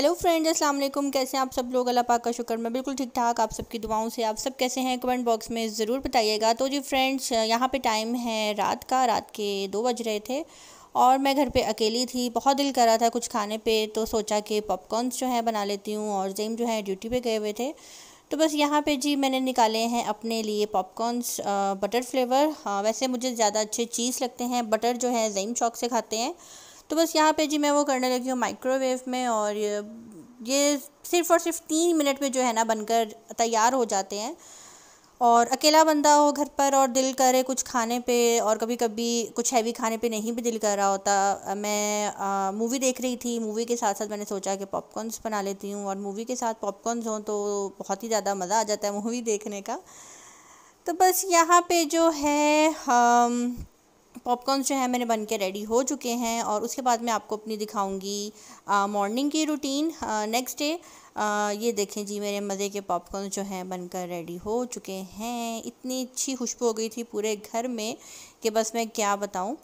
Hello friends अस्सलाम वालेकुम कैसे हैं आप सब लोग अल्लाह पाक का शुक्र मैं बिल्कुल ठीक ठाक आप सबकी दुआओं से आप सब कैसे हैं कमेंट बॉक्स में ज़रूर बताइएगा तो जी फ्रेंड्स यहाँ पे टाइम है रात का रात के दो बज रहे थे और मैं घर पे अकेली थी बहुत दिल कर रहा था कुछ खाने पे तो सोचा कि पॉपकॉर्नस जो है बना लेती हूँ और जेम जो है ड्यूटी पर गए हुए थे तो बस यहाँ पे जी मैंने निकाले हैं अपने लिए पॉपकॉर्नस बटर फ्लेवर हाँ, वैसे मुझे ज़्यादा अच्छे चीज़ लगते हैं बटर जो है जईम चौक से खाते हैं तो बस यहाँ पे जी मैं वो करने लगी हूँ माइक्रोवेव में और ये सिर्फ़ और सिर्फ तीन मिनट में जो है ना बनकर तैयार हो जाते हैं और अकेला बंदा हो घर पर और दिल करे कुछ खाने पे और कभी कभी कुछ हैवी खाने पे नहीं भी दिल कर रहा होता मैं मूवी देख रही थी मूवी के साथ साथ मैंने सोचा कि पॉपकॉर्नस बना लेती हूँ और मूवी के साथ पॉपकॉर्नस हों तो बहुत ही ज़्यादा मज़ा आ जाता है मूवी देखने का तो बस यहाँ पे जो है हम पॉपकॉर्न जो है मेरे बन के रेडी हो चुके हैं और उसके बाद मैं आपको अपनी दिखाऊंगी मॉर्निंग की रूटीन नेक्स्ट डे ये देखें जी मेरे मज़े के पॉपकॉर्न जो हैं बनकर रेडी हो चुके हैं इतनी अच्छी खुशबू हो गई थी पूरे घर में कि बस मैं क्या बताऊँ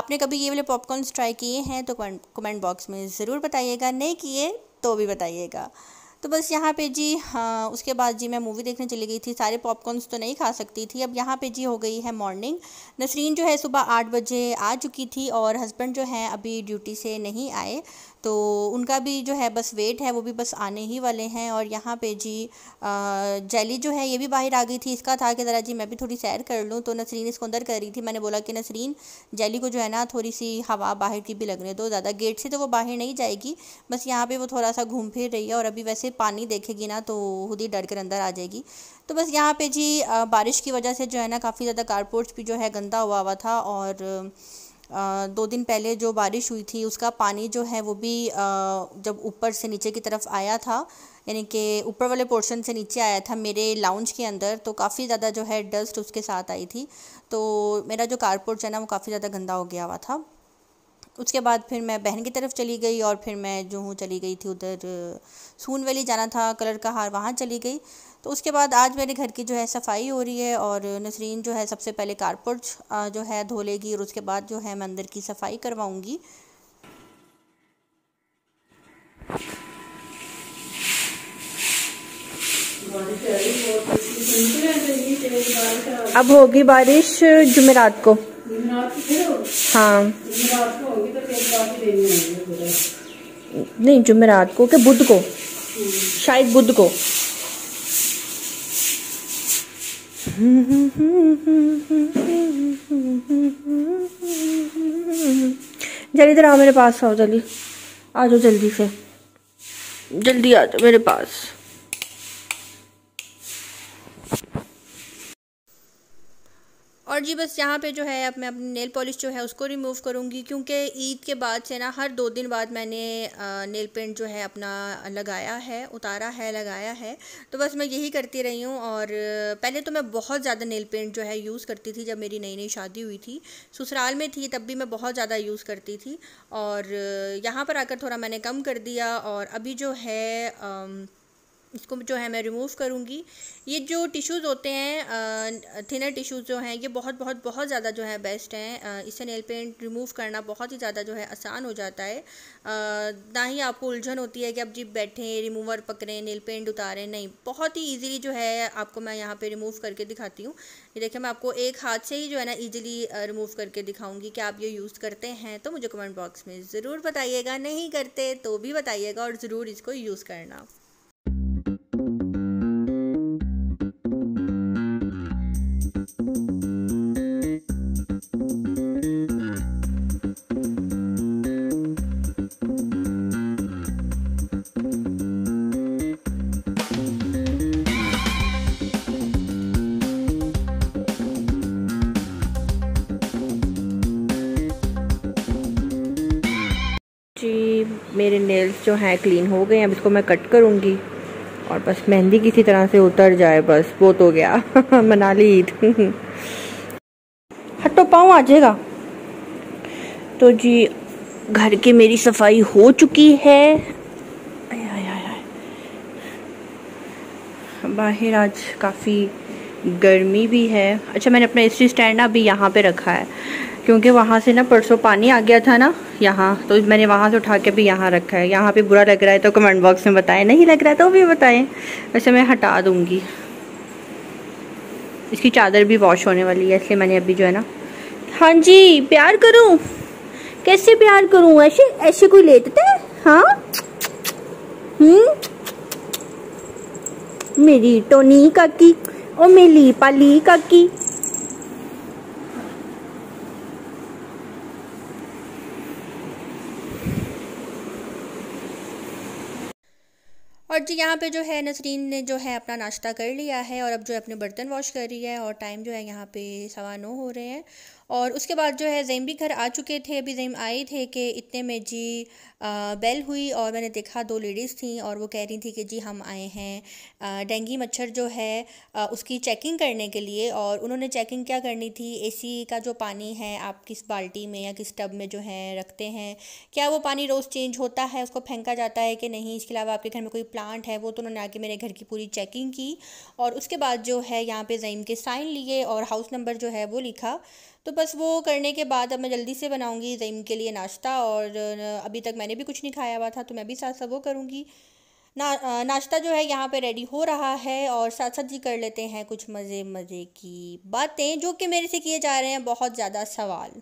आपने कभी ये वाले पॉपकॉर्न ट्राई किए हैं तो कमेंट बॉक्स में ज़रूर बताइएगा नहीं किए तो भी बताइएगा तो बस यहाँ पे जी हाँ उसके बाद जी मैं मूवी देखने चली गई थी सारे पॉपकॉर्न्स तो नहीं खा सकती थी अब यहाँ पे जी हो गई है मॉर्निंग नसरीन जो है सुबह आठ बजे आ चुकी थी और हस्बैंड जो हैं अभी ड्यूटी से नहीं आए तो उनका भी जो है बस वेट है वो भी बस आने ही वाले हैं और यहाँ पे जी जैली जो है ये भी बाहर आ गई थी इसका था कि ज़रा जी मैं भी थोड़ी सैर कर लूँ तो नसरीन इसको अंदर कर रही थी मैंने बोला कि नसरीन जैली को जो है ना थोड़ी सी हवा बाहर की भी लग रही है दो तो ज़्यादा गेट से तो वो बाहर नहीं जाएगी बस यहाँ पर वो थोड़ा सा घूम फिर रही है और अभी वैसे पानी देखेगी ना तो खुद ही डर कर अंदर आ जाएगी तो बस यहाँ पे जी बारिश की वजह से जो है ना काफ़ी ज़्यादा कारपोर्ट्स भी जो है गंदा हुआ हुआ था और दो दिन पहले जो बारिश हुई थी उसका पानी जो है वो भी जब ऊपर से नीचे की तरफ आया था यानी कि ऊपर वाले पोर्शन से नीचे आया था मेरे लाउंज के अंदर तो काफ़ी ज़्यादा जो है डस्ट उसके साथ आई थी तो मेरा जो कारपोर्ट है ना वो काफ़ी ज़्यादा गंदा हो गया हुआ था उसके बाद फिर मैं बहन की तरफ चली गई और फिर मैं जो हूँ चली गई थी उधर सून वैली जाना था कलर का हार वहाँ चली गई तो उसके बाद आज मेरे घर की जो है सफाई हो रही है और नसरीन जो है सबसे पहले कारपोर्ट जो है धो लेगी और उसके बाद जो है मैं अंदर की सफाई करवाऊंगी अब होगी बारिश जुमेरात को हाँ तो नहीं जुमेरात को के बुध को हम्म। शायद बुध को जल्दी इधर आओ मेरे पास आओ जल्दी आ जाओ जल्दी से जल्दी आ जाओ मेरे पास और जी बस यहाँ पे जो है अब मैं अपनी नेल पॉलिश जो है उसको रिमूव करूँगी क्योंकि ईद के बाद से ना हर दो दिन बाद मैंने नेल पेंट जो है अपना लगाया है उतारा है लगाया है तो बस मैं यही करती रही हूँ और पहले तो मैं बहुत ज़्यादा नेल पेंट जो है यूज़ करती थी जब मेरी नई नई शादी हुई थी ससुराल में थी तब भी मैं बहुत ज़्यादा यूज़ करती थी और यहाँ पर आकर थोड़ा मैंने कम कर दिया और अभी जो है इसको जो है मैं रिमूव करूँगी ये जो टिश्यूज़ होते हैं थिनर टिश्यूज़ जो हैं ये बहुत बहुत बहुत ज़्यादा जो है बेस्ट हैं इससे नेल पेंट रिमूव करना बहुत ही ज़्यादा जो है आसान हो जाता है ना ही आपको उलझन होती है कि आप जी बैठें रिमूवर पकड़ें नेल पेंट उतारें नहीं बहुत ही ईजिली जो है आपको मैं यहाँ पर रिमूव करके दिखाती हूँ ये देखिए मैं आपको एक हाथ से ही जो है ना ईजिली रिमूव करके दिखाऊँगी कि आप ये यूज़ करते हैं तो मुझे कमेंट बॉक्स में ज़रूर बताइएगा नहीं करते तो भी बताइएगा और ज़रूर इसको यूज़ करना मेरे नेल्स जो हैं क्लीन हो गए अब इसको मैं कट करूँगी और बस मेहंदी किसी तरह से उतर जाए बस वो तो गया मनाली ईद हटो पाँव आ जाएगा तो जी घर की मेरी सफाई हो चुकी है बाहर आज काफ़ी गर्मी भी है अच्छा मैंने अपना एसी स्टैंड ना अभी यहाँ पे रखा है क्योंकि वहाँ से ना परसों पानी आ गया था ना यहाँ तो मैंने वहाँ से उठा के भी यहाँ रखा है यहाँ पे बुरा लग रहा है तो कमेंट बॉक्स में बताएं नहीं लग रहा है तो भी बताएं वैसे मैं हटा दूँगी इसकी चादर भी वॉश होने वाली है इसलिए मैंने अभी जो है ना हाँ जी प्यार करूँ कैसे प्यार करूँ ऐसे ऐसे कोई लेते है हाँ हम्म मेरी टोनी काकी और मेरी पाली काकी यहाँ पे जो है नसरीन ने जो है अपना नाश्ता कर लिया है और अब जो है अपने बर्तन वॉश कर रही है और टाइम जो है यहाँ पे सवा नौ हो रहे हैं और उसके बाद जो है ज़ैम भी घर आ चुके थे अभी ज़ैम आए थे कि इतने में जी आ, बेल हुई और मैंने देखा दो लेडीज़ थी और वो कह रही थी कि जी हम आए हैं डेंगी मच्छर जो है आ, उसकी चेकिंग करने के लिए और उन्होंने चेकिंग क्या करनी थी एसी का जो पानी है आप किस बाल्टी में या किस टब में जो है रखते हैं क्या वो पानी रोज़ चेंज होता है उसको फेंका जाता है कि नहीं इसके अलावा आपके घर में कोई प्लांट है वो तो उन्होंने आके मेरे घर की पूरी चेकिंग की और उसके बाद जो है यहाँ पे ज़ैम के साइन लिए और हाउस नंबर जो है वो लिखा तो बस वो करने के बाद अब मैं जल्दी से बनाऊँगी ज़ईम के लिए नाश्ता और अभी तक मैंने भी कुछ नहीं खाया हुआ था तो मैं भी साथ साथ वो करूँगी ना नाश्ता जो है यहाँ पे रेडी हो रहा है और साथ साथ जी कर लेते हैं कुछ मज़े मज़े की बातें जो कि मेरे से किए जा रहे हैं बहुत ज़्यादा सवाल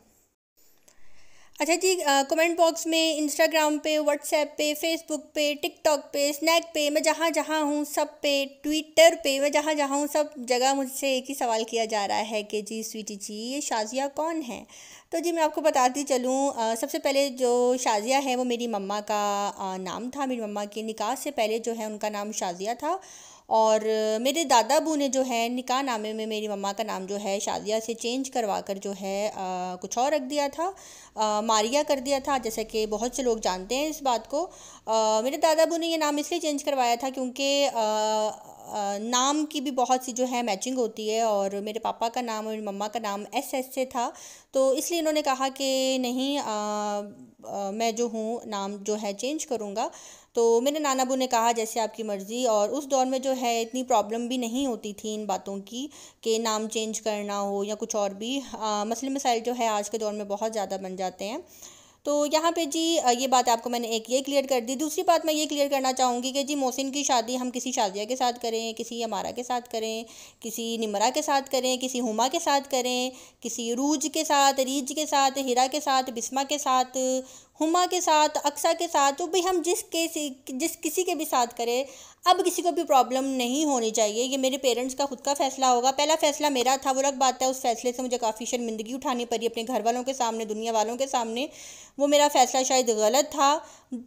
अच्छा जी कमेंट बॉक्स में इंस्टाग्राम पे व्हाट्सएप पे फेसबुक पे टिकटॉक पे स्नैक पे मैं जहाँ जहाँ हूँ सब पे ट्विटर पे मैं जहाँ जहाँ हूँ सब जगह मुझसे एक ही सवाल किया जा रहा है कि जी स्वीटी जी ये शाजिया कौन है तो जी मैं आपको बताती चलूँ सबसे पहले जो शाजिया है वो मेरी मम्मा का आ, नाम था मेरी मम्मा के निकाह से पहले जो है उनका नाम शाजिया था और मेरे दादा बू ने जो है निकाह नामे में मेरी मम्मा का नाम जो है शादिया से चेंज करवा कर जो है आ, कुछ और रख दिया था आ, मारिया कर दिया था जैसा कि बहुत से लोग जानते हैं इस बात को आ, मेरे बू ने यह नाम इसलिए चेंज करवाया था क्योंकि नाम की भी बहुत सी जो है मैचिंग होती है और मेरे पापा का नाम और मेरी मम्मा का नाम एस एस से था तो इसलिए इन्होंने कहा कि नहीं आ, आ, मैं जो हूँ नाम जो है चेंज करूँगा तो मेरे नाना नानाबू ने कहा जैसे आपकी मर्ज़ी और उस दौर में जो है इतनी प्रॉब्लम भी नहीं होती थी इन बातों की कि नाम चेंज करना हो या कुछ और भी मसले मसाइल जो है आज के दौर में बहुत ज़्यादा बन जाते हैं तो यहाँ पे जी ये बात आपको मैंने एक ये क्लियर कर दी दूसरी बात मैं ये क्लियर करना चाहूँगी कि जी मोहसिन की शादी हम किसी शादिया के साथ करें किसी अमारा के साथ करें किसी निमरा के साथ करें किसी हुमा के साथ करें किसी रूज के साथ रीज के साथ हीरा के साथ बिस्मा के साथ हुमा के साथ अक्सा के साथ जो तो भी हम जिस किसी जिस किसी के भी साथ करें अब किसी को भी प्रॉब्लम नहीं होनी चाहिए ये मेरे पेरेंट्स का खुद का फैसला होगा पहला फैसला मेरा था वो अलग बात है उस फैसले से मुझे काफ़ी शर्मिंदगी उठानी पड़ी अपने घर वालों के सामने दुनिया वालों के सामने वो मेरा फैसला शायद गलत था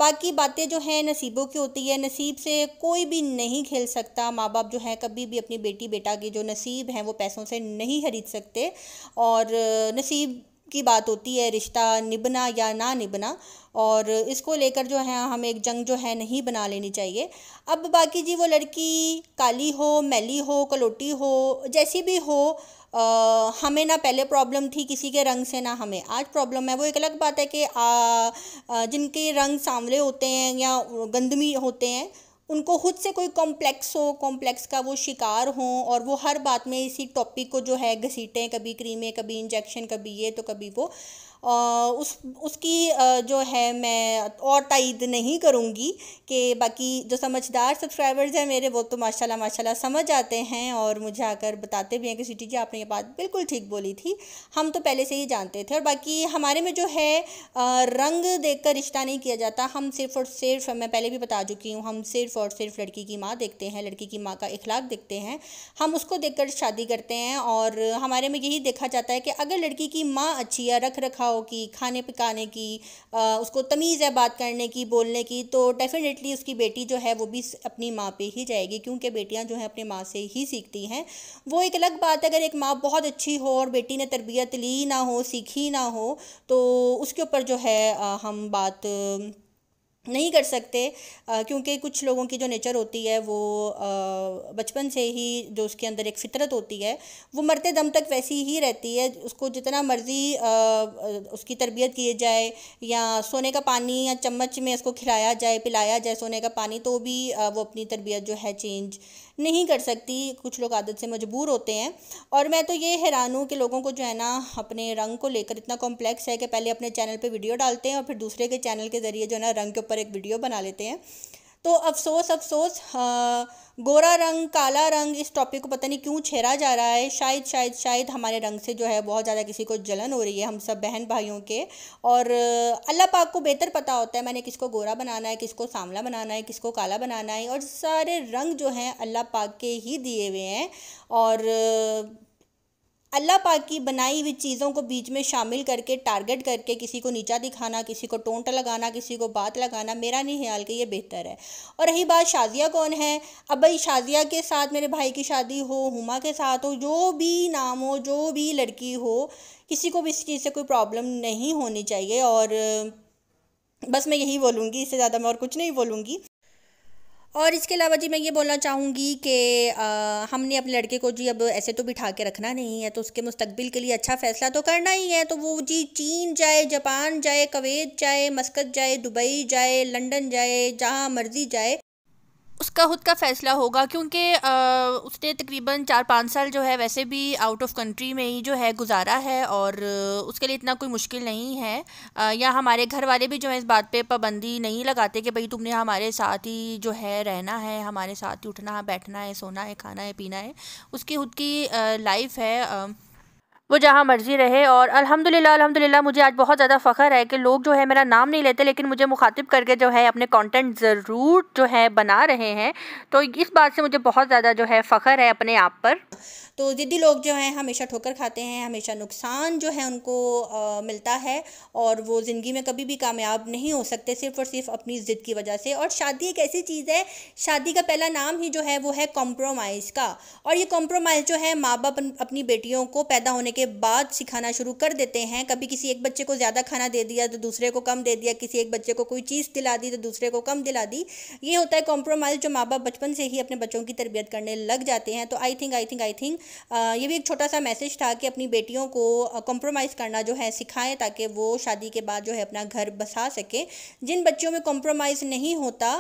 बाकी बातें जो हैं नसीबों की होती है नसीब से कोई भी नहीं खेल सकता माँ बाप जो हैं कभी भी अपनी बेटी बेटा के जो नसीब हैं वो पैसों से नहीं खरीद सकते और नसीब की बात होती है रिश्ता निभना या ना निभना और इसको लेकर जो है हम एक जंग जो है नहीं बना लेनी चाहिए अब बाकी जी वो लड़की काली हो मैली हो कलोटी हो जैसी भी हो आ, हमें ना पहले प्रॉब्लम थी किसी के रंग से ना हमें आज प्रॉब्लम है वो एक अलग बात है कि आ, आ, जिनके रंग सांवले होते हैं या गंदमी होते हैं उनको खुद से कोई कॉम्प्लेक्स हो कॉम्प्लेक्स का वो शिकार हों और वो हर बात में इसी टॉपिक को जो है घसीटें कभी क्रीमें कभी इंजेक्शन कभी ये तो कभी वो उस उसकी जो है मैं और तइद नहीं करूँगी कि बाकी जो समझदार सब्सक्राइबर्स हैं मेरे वो तो माशाल्लाह माशाल्लाह समझ आते हैं और मुझे आकर बताते भी हैं कि सिटी जी आपने ये बात बिल्कुल ठीक बोली थी हम तो पहले से ही जानते थे और बाकी हमारे में जो है रंग देख कर रिश्ता नहीं किया जाता हम सिर्फ़ और सिर्फ मैं पहले भी बता चुकी हूँ हम सिर्फ और सिर्फ लड़की की माँ देखते हैं लड़की की माँ का इखलाक देखते हैं हम उसको देख कर शादी करते हैं और हमारे में यही देखा जाता है कि अगर लड़की की माँ अच्छी है रख रखा भाषाओं की खाने पकाने की आ, उसको तमीज़ है बात करने की बोलने की तो डेफ़िनेटली उसकी बेटी जो है वो भी अपनी माँ पे ही जाएगी क्योंकि बेटियाँ जो हैं अपनी माँ से ही सीखती हैं वो एक अलग बात है अगर एक माँ बहुत अच्छी हो और बेटी ने तरबियत ली ना हो सीखी ना हो तो उसके ऊपर जो है आ, हम बात नहीं कर सकते क्योंकि कुछ लोगों की जो नेचर होती है वो बचपन से ही जो उसके अंदर एक फितरत होती है वो मरते दम तक वैसी ही रहती है उसको जितना मर्ज़ी उसकी तरबियत किए जाए या सोने का पानी या चम्मच में उसको खिलाया जाए पिलाया जाए सोने का पानी तो भी वो अपनी तरबियत जो है चेंज नहीं कर सकती कुछ लोग आदत से मजबूर होते हैं और मैं तो ये हैरान हूँ कि लोगों को जो है ना अपने रंग को लेकर इतना कॉम्प्लेक्स है कि पहले अपने चैनल पर वीडियो डालते हैं और फिर दूसरे के चैनल के ज़रिए जो है ना रंग के ऊपर एक वीडियो बना लेते हैं तो अफसोस अफसोस आ, हाँ, गोरा रंग काला रंग इस टॉपिक को पता नहीं क्यों छेड़ा जा रहा है शायद शायद शायद हमारे रंग से जो है बहुत ज़्यादा किसी को जलन हो रही है हम सब बहन भाइयों के और अल्लाह पाक को बेहतर पता होता है मैंने किसको गोरा बनाना है किसको सांवला बनाना है किसको काला बनाना है और सारे रंग जो हैं अल्लाह पाक के ही दिए हुए हैं और अल्लाह पाक की बनाई हुई चीज़ों को बीच में शामिल करके टारगेट करके किसी को नीचा दिखाना किसी को टोंट लगाना किसी को बात लगाना मेरा नहीं ख्याल कि ये बेहतर है और रही बात शाजिया कौन है अब भाई शाजिया के साथ मेरे भाई की शादी हो हुमा के साथ हो जो भी नाम हो जो भी लड़की हो किसी को भी इस चीज़ से कोई प्रॉब्लम नहीं होनी चाहिए और बस मैं यही बोलूँगी इससे ज़्यादा मैं और कुछ नहीं बोलूँगी और इसके अलावा जी मैं ये बोलना चाहूँगी कि हमने अपने लड़के को जी अब ऐसे तो बिठा के रखना नहीं है तो उसके मुस्तबिल के लिए अच्छा फ़ैसला तो करना ही है तो वो जी चीन जाए जापान जाए कवैत जाए मस्कत जाए दुबई जाए लंदन जाए जहाँ मर्ज़ी जाए उसका खुद का फ़ैसला होगा क्योंकि उसने तकरीबन चार पाँच साल जो है वैसे भी आउट ऑफ कंट्री में ही जो है गुजारा है और उसके लिए इतना कोई मुश्किल नहीं है या हमारे घर वाले भी जो है इस बात पे पाबंदी नहीं लगाते कि भाई तुमने हमारे साथ ही जो है रहना है हमारे साथ ही उठना है बैठना है सोना है खाना है पीना है उसकी खुद की लाइफ है वो जहाँ मर्जी रहे और अल्हम्दुलिल्लाह अल्हम्दुलिल्लाह मुझे आज बहुत ज़्यादा फ़ख्र है कि लोग जो है मेरा नाम नहीं लेते लेकिन मुझे मुखातिब करके जो है अपने कंटेंट ज़रूर जो है बना रहे हैं तो इस बात से मुझे बहुत ज़्यादा जो है फ़ख्र है अपने आप पर तो ज़िद्दी लोग जो हैं हमेशा ठोकर खाते हैं हमेशा नुकसान जो है उनको आ, मिलता है और वो ज़िंदगी में कभी भी कामयाब नहीं हो सकते सिर्फ और सिर्फ अपनी ज़िद्द की वजह से और शादी एक ऐसी चीज़ है शादी का पहला नाम ही जो है वो है कॉम्प्रोमाइज़ का और ये कॉम्प्रोमाइज़ जो है माँ बाप अपनी बेटियों को पैदा होने के के बाद सिखाना शुरू कर देते हैं कभी किसी एक बच्चे को ज़्यादा खाना दे दिया तो दूसरे को कम दे दिया किसी एक बच्चे को कोई चीज़ दिला दी तो दूसरे को कम दिला दी ये होता है कॉम्प्रोमाइज़ जो माँ बाप बचपन से ही अपने बच्चों की तरबियत करने लग जाते हैं तो I think I think I think ये भी एक छोटा सा मैसेज था कि अपनी बेटियों को कॉम्प्रोमाइज़ करना जो है सिखाएं ताकि वो शादी के बाद जो है अपना घर बसा सकें जिन बच्चों में कॉम्प्रोमाइज़ नहीं होता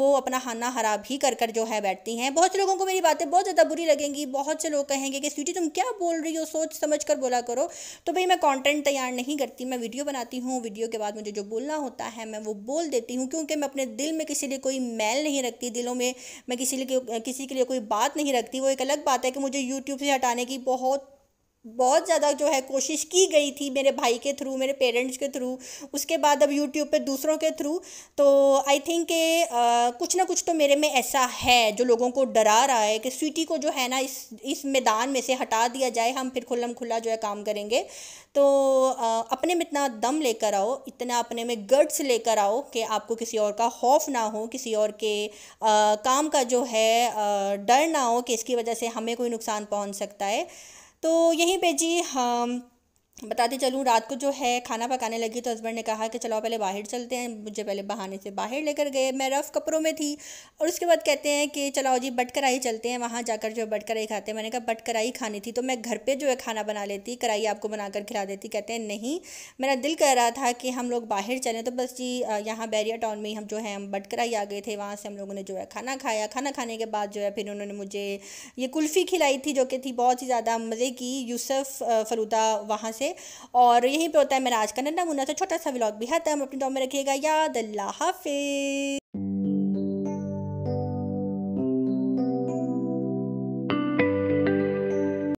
वो अपना खाना हराब ही कर कर जो है बैठती हैं बहुत से लोगों को मेरी बातें बहुत ज़्यादा बुरी लगेंगी बहुत से लोग कहेंगे कि स्वीटी तुम क्या बोल रही हो सोच समझ कर बोला करो तो भाई मैं कंटेंट तैयार नहीं करती मैं वीडियो बनाती हूँ वीडियो के बाद मुझे जो बोलना होता है मैं वो बोल देती हूँ क्योंकि मैं अपने दिल में किसी लिए कोई मैल नहीं रखती दिलों में मैं किसी लिए किसी के लिए कोई बात नहीं रखती वो एक अलग बात है कि मुझे यूट्यूब से हटाने की बहुत बहुत ज़्यादा जो है कोशिश की गई थी मेरे भाई के थ्रू मेरे पेरेंट्स के थ्रू उसके बाद अब यूट्यूब पे दूसरों के थ्रू तो आई थिंक के कुछ ना कुछ तो मेरे में ऐसा है जो लोगों को डरा रहा है कि स्वीटी को जो है ना इस इस मैदान में से हटा दिया जाए हम फिर खुल्लम खुला जो है काम करेंगे तो आ, अपने में इतना दम लेकर आओ इतना अपने में गट्स लेकर आओ कि आपको किसी और का खौफ ना हो किसी और के आ, काम का जो है डर ना हो कि इसकी वजह से हमें कोई नुकसान पहुँच सकता है तो यहीं पे जी हम बताते चलूँ रात को जो है खाना पकाने लगी तो हस्बैंड ने कहा कि चलो पहले बाहर चलते हैं मुझे पहले बहाने से बाहर लेकर गए मैं रफ़ कपड़ों में थी और उसके बाद कहते हैं कि चलो जी बट कराई चलते हैं वहाँ जाकर जो बट कराई खाते हैं मैंने कहा बट कराई खानी थी तो मैं घर पे जो है खाना बना लेती कढ़ाई आपको बनाकर खिला देती कहते हैं नहीं मेरा दिल कर रहा था कि हम लोग बाहर चलें तो बस जी यहाँ बैरिया टाउन में हम जो है हम बट आ गए थे वहाँ से हम लोगों ने जो है खाना खाया खाना खाने के बाद जो है फिर उन्होंने मुझे ये कुल्फ़ी खिलाई थी जो कि थी बहुत ही ज़्यादा मज़े की यूसफ़ फलूदा वहाँ से से और यहीं पर होता है मेरा आज का नन्ना मुन्ना से तो छोटा सा व्लॉग भी हाथ है तो हम अपने दौर में रखिएगा याद अल्लाह हाफि